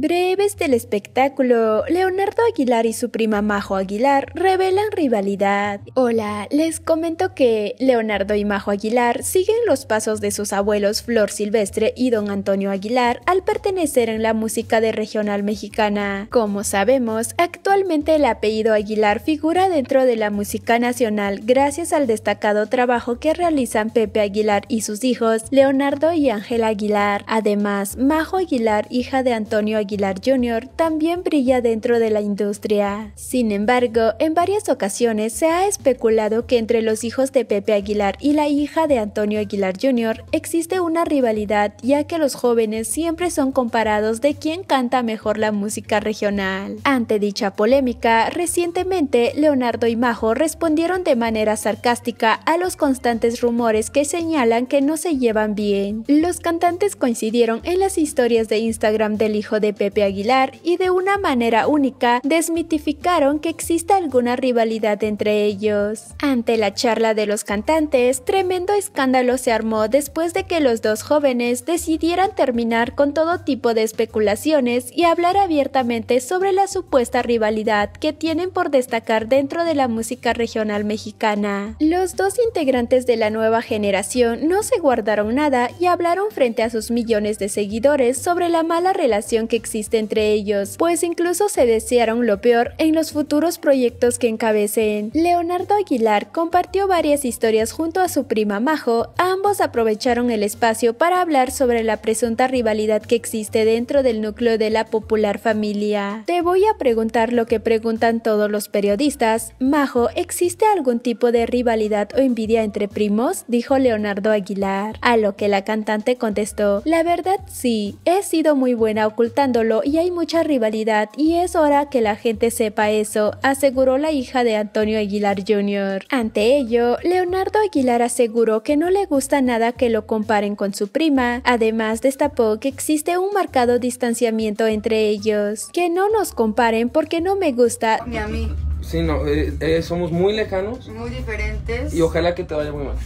Breves del espectáculo, Leonardo Aguilar y su prima Majo Aguilar revelan rivalidad. Hola, les comento que Leonardo y Majo Aguilar siguen los pasos de sus abuelos Flor Silvestre y don Antonio Aguilar al pertenecer en la música de regional mexicana. Como sabemos, actualmente el apellido Aguilar figura dentro de la música nacional gracias al destacado trabajo que realizan Pepe Aguilar y sus hijos, Leonardo y Ángel Aguilar. Además, Majo Aguilar, hija de Antonio Aguilar, Aguilar Jr. también brilla dentro de la industria. Sin embargo, en varias ocasiones se ha especulado que entre los hijos de Pepe Aguilar y la hija de Antonio Aguilar Jr. existe una rivalidad ya que los jóvenes siempre son comparados de quién canta mejor la música regional. Ante dicha polémica, recientemente Leonardo y Majo respondieron de manera sarcástica a los constantes rumores que señalan que no se llevan bien. Los cantantes coincidieron en las historias de Instagram del hijo de Pepe Aguilar y de una manera única desmitificaron que exista alguna rivalidad entre ellos. Ante la charla de los cantantes, tremendo escándalo se armó después de que los dos jóvenes decidieran terminar con todo tipo de especulaciones y hablar abiertamente sobre la supuesta rivalidad que tienen por destacar dentro de la música regional mexicana. Los dos integrantes de la nueva generación no se guardaron nada y hablaron frente a sus millones de seguidores sobre la mala relación que existe entre ellos, pues incluso se desearon lo peor en los futuros proyectos que encabecen. Leonardo Aguilar compartió varias historias junto a su prima Majo, ambos aprovecharon el espacio para hablar sobre la presunta rivalidad que existe dentro del núcleo de la popular familia. Te voy a preguntar lo que preguntan todos los periodistas, Majo, ¿existe algún tipo de rivalidad o envidia entre primos? dijo Leonardo Aguilar, a lo que la cantante contestó, la verdad sí, he sido muy buena ocultando y hay mucha rivalidad y es hora que la gente sepa eso, aseguró la hija de Antonio Aguilar Jr. Ante ello, Leonardo Aguilar aseguró que no le gusta nada que lo comparen con su prima, además destapó que existe un marcado distanciamiento entre ellos, que no nos comparen porque no me gusta ni a mí. Sí, no, eh, eh, somos muy lejanos. Muy diferentes. Y ojalá que te vaya muy mal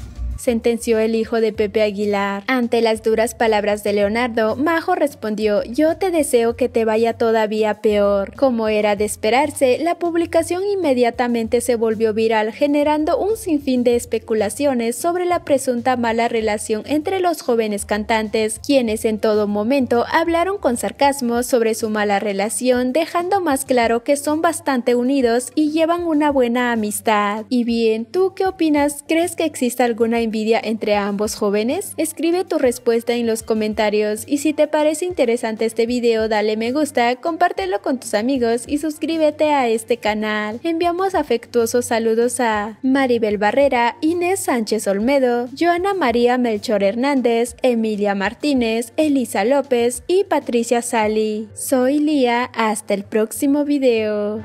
sentenció el hijo de Pepe Aguilar. Ante las duras palabras de Leonardo, Majo respondió, yo te deseo que te vaya todavía peor. Como era de esperarse, la publicación inmediatamente se volvió viral, generando un sinfín de especulaciones sobre la presunta mala relación entre los jóvenes cantantes, quienes en todo momento hablaron con sarcasmo sobre su mala relación, dejando más claro que son bastante unidos y llevan una buena amistad. Y bien, ¿tú qué opinas? ¿Crees que existe alguna envidia entre ambos jóvenes? Escribe tu respuesta en los comentarios y si te parece interesante este video dale me gusta, compártelo con tus amigos y suscríbete a este canal. Enviamos afectuosos saludos a Maribel Barrera, Inés Sánchez Olmedo, Joana María Melchor Hernández, Emilia Martínez, Elisa López y Patricia Sally. Soy Lía, hasta el próximo video.